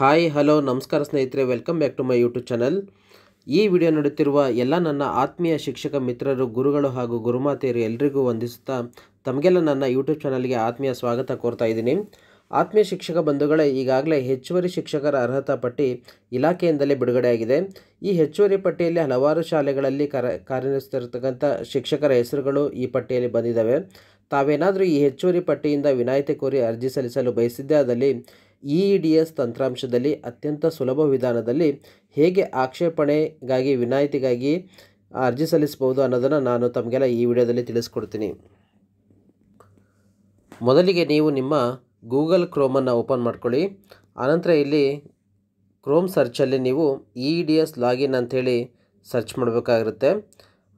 hi hello ನಮಸ್ಕಾರ ಸ್ನೇಹಿತರೆ welcome back to my YouTube channel ಈ ವಿಡಿಯೋ ನೋಡುತ್ತಿರುವ ಎಲ್ಲ ನನ್ನ ಆತ್ಮೀಯ ಶಿಕ್ಷಕ ಮಿತ್ರರು ಗುರುಗಳು ಹಾಗೂ ಗುರುಮಾತೆಯರು ಎಲ್ರಿಗೂ ವಂದಿಸುತ್ತಾ ತಮಗೆಲ್ಲ ನನ್ನ ಯೂಟ್ಯೂಬ್ ಚಾನಲ್ಗೆ ಆತ್ಮೀಯ ಸ್ವಾಗತ ಕೋರ್ತಾ ಇದ್ದೀನಿ ಆತ್ಮೀಯ ಶಿಕ್ಷಕ ಬಂಧುಗಳೇ ಈಗಾಗಲೇ ಹೆಚ್ಚುವರಿ ಶಿಕ್ಷಕರ ಅರ್ಹತಾ ಪಟ್ಟಿ ಇಲಾಖೆಯಿಂದಲೇ ಬಿಡುಗಡೆಯಾಗಿದೆ ಈ ಹೆಚ್ಚುವರಿ ಪಟ್ಟಿಯಲ್ಲಿ ಹಲವಾರು ಶಾಲೆಗಳಲ್ಲಿ ಕರ ಕಾರ್ಯನಿರ್ವಹಿಸುತ್ತಿರತಕ್ಕಂಥ ಶಿಕ್ಷಕರ ಹೆಸರುಗಳು ಈ ಪಟ್ಟಿಯಲ್ಲಿ ಬಂದಿದ್ದಾವೆ ತಾವೇನಾದರೂ ಈ ಹೆಚ್ಚುವರಿ ಪಟ್ಟಿಯಿಂದ ವಿನಾಯಿತಿ ಕೋರಿ ಅರ್ಜಿ ಸಲ್ಲಿಸಲು ಬಯಸಿದ್ದೇ ಆದಲ್ಲಿ ಇ ಡಿ ಎಸ್ ತಂತ್ರಾಂಶದಲ್ಲಿ ಅತ್ಯಂತ ಸುಲಭ ವಿಧಾನದಲ್ಲಿ ಹೇಗೆ ಆಕ್ಷೇಪಣೆಗಾಗಿ ವಿನಾಯಿತಿಗಾಗಿ ಅರ್ಜಿ ಸಲ್ಲಿಸಬಹುದು ಅನ್ನೋದನ್ನು ನಾನು ತಮಗೆಲ್ಲ ಈ ವಿಡಿಯೋದಲ್ಲಿ ತಿಳಿಸ್ಕೊಡ್ತೀನಿ ಮೊದಲಿಗೆ ನೀವು ನಿಮ್ಮ ಗೂಗಲ್ ಕ್ರೋಮನ್ನು ಓಪನ್ ಮಾಡ್ಕೊಳ್ಳಿ ಆನಂತರ ಇಲ್ಲಿ ಕ್ರೋಮ್ ಸರ್ಚಲ್ಲಿ ನೀವು ಇ ಡಿ ಎಸ್ ಲಾಗಿನ್ ಅಂಥೇಳಿ ಸರ್ಚ್ ಮಾಡಬೇಕಾಗಿರುತ್ತೆ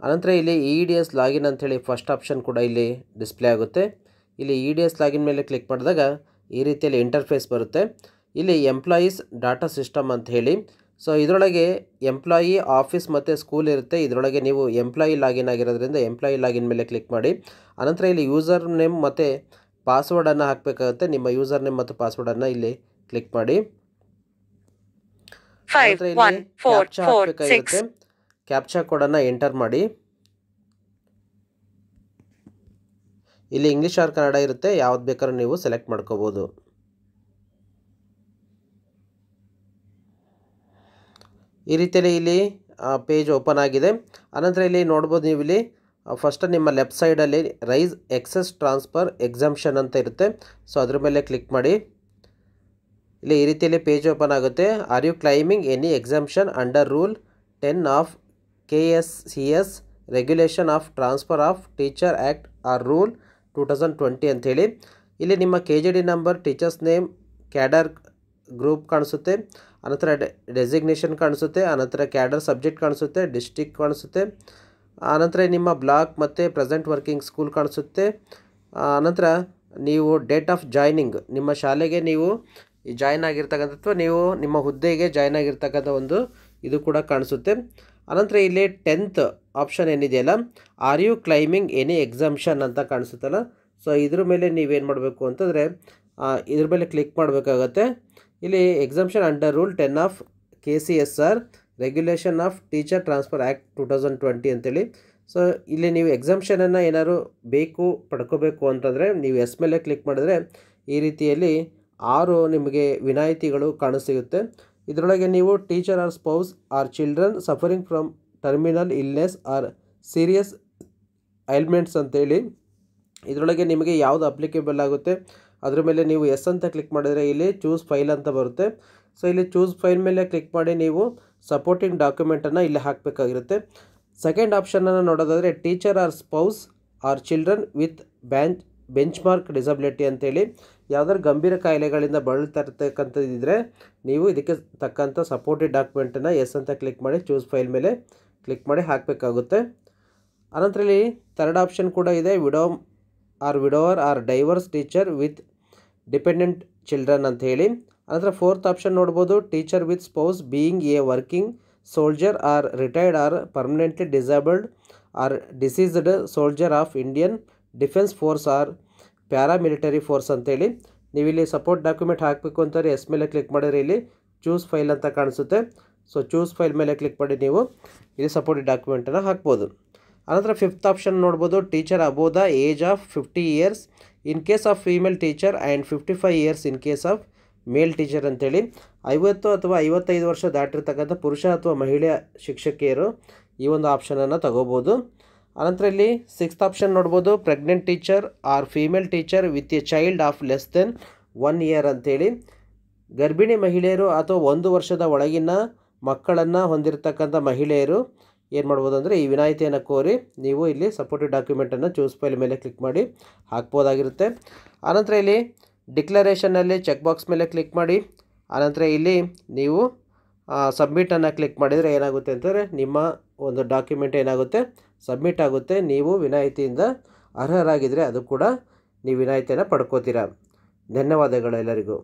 ಆನಂತರ ಇಲ್ಲಿ ಇ ಡಿ ಎಸ್ ಲಾಗಿನ್ ಅಂಥೇಳಿ ಫಸ್ಟ್ ಆಪ್ಷನ್ ಕೂಡ ಇಲ್ಲಿ ಡಿಸ್ಪ್ಲೇ ಆಗುತ್ತೆ ಇಲ್ಲಿ ಇ ಡಿ ಎಸ್ ಲಾಗಿನ್ ಮೇಲೆ ಕ್ಲಿಕ್ ಮಾಡಿದಾಗ ಈ ರೀತಿಯಲ್ಲಿ ಇಂಟರ್ಫೇಸ್ ಬರುತ್ತೆ ಇಲ್ಲಿ ಎಂಪ್ಲಾಯೀಸ್ ಡಾಟಾ ಸಿಸ್ಟಮ್ ಅಂತ ಹೇಳಿ ಸೊ ಇದರೊಳಗೆ ಎಂಪ್ಲಾಯಿ ಆಫೀಸ್ ಮತ್ತು ಸ್ಕೂಲ್ ಇರುತ್ತೆ ಇದರೊಳಗೆ ನೀವು ಎಂಪ್ಲಾಯಿ ಲಾಗಿನ್ ಆಗಿರೋದ್ರಿಂದ ಎಂಪ್ಲಾಯಿ ಲಾಗಿನ್ ಮೇಲೆ ಕ್ಲಿಕ್ ಮಾಡಿ ಅನಂತರ ಇಲ್ಲಿ ಯೂಸರ್ ನೇಮ್ ಮತ್ತು ಪಾಸ್ವರ್ಡನ್ನು ಹಾಕಬೇಕಾಗುತ್ತೆ ನಿಮ್ಮ ಯೂಸರ್ ನೇಮ್ ಮತ್ತು ಪಾಸ್ವರ್ಡನ್ನು ಇಲ್ಲಿ ಕ್ಲಿಕ್ ಮಾಡಿ ಕ್ಯಾಪ್ಚಾ ಹಾಕಬೇಕಾಗಿರುತ್ತೆ ಕ್ಯಾಪ್ಚಾ ಕೋಡನ್ನು ಎಂಟರ್ ಮಾಡಿ ಇಲ್ಲಿ ಇಂಗ್ಲೀಷ್ ಆರ್ ಕನ್ನಡ ಇರುತ್ತೆ ಯಾವ್ದು ಬೇಕಾದ್ರೂ ನೀವು ಸೆಲೆಕ್ಟ್ ಮಾಡ್ಕೋಬೋದು ಈ ರೀತಿಯಲ್ಲಿ ಇಲ್ಲಿ ಪೇಜ್ ಓಪನ್ ಆಗಿದೆ ಆನಂತರ ಇಲ್ಲಿ ನೋಡ್ಬೋದು ನೀವು ಇಲ್ಲಿ ಫಸ್ಟ್ ನಿಮ್ಮ ಲೆಫ್ಟ್ ಸೈಡಲ್ಲಿ ರೈಸ್ ಎಕ್ಸಸ್ ಟ್ರಾನ್ಸ್ಫರ್ ಎಕ್ಸಾಮ್ಷನ್ ಅಂತ ಇರುತ್ತೆ ಸೊ ಅದ್ರ ಮೇಲೆ ಕ್ಲಿಕ್ ಮಾಡಿ ಇಲ್ಲಿ ಈ ರೀತಿಯಲ್ಲಿ ಪೇಜ್ ಓಪನ್ ಆಗುತ್ತೆ are you claiming any exemption under rule ten of K S C S regulation of transfer of teacher act or rule two thousand twenty ಅಂಥೇಳಿ ಇಲ್ಲಿ ನಿಮ್ಮ K G D number teachers name cadre group ಕಾಣಿಸುತ್ತೆ ಆನಂತರ designation ಕಾಣಿಸುತ್ತೆ ಆನಂತರ cadre subject ಕಾಣಿಸುತ್ತೆ district ಕಾಣಿಸುತ್ತೆ ಆನಂತರ ನಿಮ್ಮ ಬ್ಲಾಕ್ ಮತ್ತು ಪ್ರೆಸೆಂಟ್ ವರ್ಕಿಂಗ್ ಸ್ಕೂಲ್ ಕಾಣಿಸುತ್ತೆ ಆನಂತರ ನೀವು ಡೇಟ್ ಆಫ್ ಜಾಯ್ನಿಂಗ್ ನಿಮ್ಮ ಶಾಲೆಗೆ ನೀವು ಜಾಯ್ನ್ ಆಗಿರ್ತಕ್ಕಂಥ ಅಥವಾ ನೀವು ನಿಮ್ಮ ಹುದ್ದೆಗೆ ಜಾಯ್ನ್ ಆಗಿರ್ತಕ್ಕಂಥ ಒಂದು ಇದು ಕೂಡ ಕಾಣಿಸುತ್ತೆ ಅನಂತರ ಇಲ್ಲಿ ಟೆಂತ್ ಆಪ್ಷನ್ ಏನಿದೆಯಲ್ಲ are you claiming any exemption ಅಂತ ಕಾಣಿಸುತ್ತಲ್ಲ ಸೊ ಇದ್ರ ಮೇಲೆ ನೀವೇನು ಮಾಡಬೇಕು ಅಂತಂದರೆ ಇದ್ರ ಮೇಲೆ ಕ್ಲಿಕ್ ಮಾಡಬೇಕಾಗತ್ತೆ ಇಲ್ಲಿ exemption under rule ten of K C S R regulation of teacher transfer act two thousand twenty ಅಂತೇಳಿ ಸೊ ಇಲ್ಲಿ ನೀವು ಎಕ್ಸಾಮ್ಷನನ್ನು ಏನಾದರೂ ಬೇಕು ಪಡ್ಕೋಬೇಕು ಅಂತಂದರೆ ನೀವು ಎಸ್ ಮೇಲೆ ಕ್ಲಿಕ್ ಮಾಡಿದ್ರೆ ಈ ರೀತಿಯಲ್ಲಿ ಆರು ನಿಮಗೆ ವಿನಾಯಿತಿಗಳು ಕಾಣಿಸಿಗುತ್ತೆ ಇದರೊಳಗೆ ನೀವು teacher or spouse or children suffering from terminal illness or serious ailments ಅಂತೇಳಿ ಇದರೊಳಗೆ ನಿಮಗೆ ಯಾವುದು ಅಪ್ಲಿಕೇಬಲ್ ಆಗುತ್ತೆ ಅದ್ರ ಮೇಲೆ ನೀವು ಎಸ್ ಅಂತ ಕ್ಲಿಕ್ ಮಾಡಿದರೆ ಇಲ್ಲಿ ಚೂಸ್ ಫೈಲ್ ಅಂತ ಬರುತ್ತೆ ಸೊ ಇಲ್ಲಿ ಚೂಸ್ ಫೈಲ್ ಮೇಲೆ ಕ್ಲಿಕ್ ಮಾಡಿ ನೀವು ಸಪೋರ್ಟಿಂಗ್ ಡಾಕ್ಯುಮೆಂಟನ್ನು ಇಲ್ಲಿ ಹಾಕಬೇಕಾಗಿರುತ್ತೆ ಸೆಕೆಂಡ್ ಆಪ್ಷನನ್ನು ನೋಡೋದಾದರೆ teacher or spouse or children with bench benchmark disability ಅಂತೇಳಿ ಯಾವ್ದಾರು ಗಂಭೀರ ಕಾಯಿಲೆಗಳಿಂದ ಬಳಲ್ತಾ ಇರ್ತಕ್ಕಂಥದ್ದಿದ್ರೆ ನೀವು ಇದಕ್ಕೆ ತಕ್ಕಂಥ ಸಪೋರ್ಟಿವ್ ಡಾಕ್ಯುಮೆಂಟನ್ನು ಎಸ್ ಅಂತ ಕ್ಲಿಕ್ ಮಾಡಿ ಚೂಸ್ ಫೈಲ್ ಮೇಲೆ ಕ್ಲಿಕ್ ಮಾಡಿ ಹಾಕಬೇಕಾಗುತ್ತೆ ಅನಂತರಲ್ಲಿ ಇಲ್ಲಿ ಥರ್ಡ್ ಆಪ್ಷನ್ ಕೂಡ ಇದೆ widow or widower or divorce teacher with dependent children ಅಂತ ಹೇಳಿ ಅನಂತರ ಫೋರ್ತ್ ಆಪ್ಷನ್ ನೋಡ್ಬೋದು teacher with spouse being a working soldier or retired or permanently disabled or deceased soldier of Indian defence force or paramilitary force ಅಂತೇಳಿ ನೀವಿಲ್ಲಿ support document ಹಾಕಬೇಕು ಅಂತಾರೆ S ಮೇಲೆ click ಮಾಡಿದರೆ ಇಲ್ಲಿ ಚೂಸ್ ಫೈಲ್ ಅಂತ ಕಾಣಿಸುತ್ತೆ ಸೊ ಚೂಸ್ ಫೈಲ್ ಮೇಲೆ ಕ್ಲಿಕ್ ಮಾಡಿ ನೀವು ಇಲ್ಲಿ ಸಪೋರ್ಟ್ ಡಾಕ್ಯುಮೆಂಟನ್ನು ಹಾಕ್ಬೋದು ಆನಂತರ ಫಿಫ್ತ್ ಆಪ್ಷನ್ ನೋಡ್ಬೋದು teacher above the age of fifty years in case of female teacher and fifty five years in case of male teacher ಅಂತೇಳಿ ಐವತ್ತು ಅಥವಾ ಐವತ್ತೈದು ವರ್ಷ ದಾಟಿರ್ತಕ್ಕಂಥ ಪುರುಷ ಅಥವಾ ಮಹಿಳೆಯ ಶಿಕ್ಷಕಿಯರು ಈ ಒಂದು ಆಪ್ಷನನ್ನು ತಗೋಬೋದು ಅನಂತರ ಇಲ್ಲಿ ಸಿಕ್ಸ್ತ್ ಆಪ್ಷನ್ ನೋಡ್ಬೋದು pregnant teacher or female teacher with a child of less than one year ಅಂತೇಳಿ ಗರ್ಭಿಣಿ ಮಹಿಳೆಯರು ಅಥವಾ ಒಂದು ವರ್ಷದ ಒಳಗಿನ ಮಕ್ಕಳನ್ನು ಹೊಂದಿರತಕ್ಕಂಥ ಮಹಿಳೆಯರು ಏನು ಮಾಡ್ಬೋದು ಅಂದರೆ ಈ ವಿನಾಯಿತಿಯನ್ನು ಕೋರಿ ನೀವು ಇಲ್ಲಿ ಸಪೋರ್ಟಿವ್ ಡಾಕ್ಯುಮೆಂಟನ್ನು ಚೂಸ್ ಫೈಲ್ ಮೇಲೆ ಕ್ಲಿಕ್ ಮಾಡಿ ಹಾಕ್ಬೋದಾಗಿರುತ್ತೆ ಆನಂತರ ಇಲ್ಲಿ ಡಿಕ್ಲರೇಷನಲ್ಲಿ ಚೆಕ್ ಬಾಕ್ಸ್ ಮೇಲೆ ಕ್ಲಿಕ್ ಮಾಡಿ ಆನಂತರ ಇಲ್ಲಿ ನೀವು ಸಬ್ಮಿಟನ್ನು ಕ್ಲಿಕ್ ಮಾಡಿದರೆ ಏನಾಗುತ್ತೆ ಅಂತಂದರೆ ನಿಮ್ಮ ಒಂದು ಡಾಕ್ಯುಮೆಂಟ್ ಏನಾಗುತ್ತೆ ಸಬ್ಮಿಟ್ ಆಗುತ್ತೆ ನೀವು ವಿನಾಯಿತಿಯಿಂದ ಅರ್ಹರಾಗಿದ್ದರೆ ಅದು ಕೂಡ ನೀವು ವಿನಾಯಿತಿಯನ್ನು ಪಡ್ಕೋತೀರ ಎಲ್ಲರಿಗೂ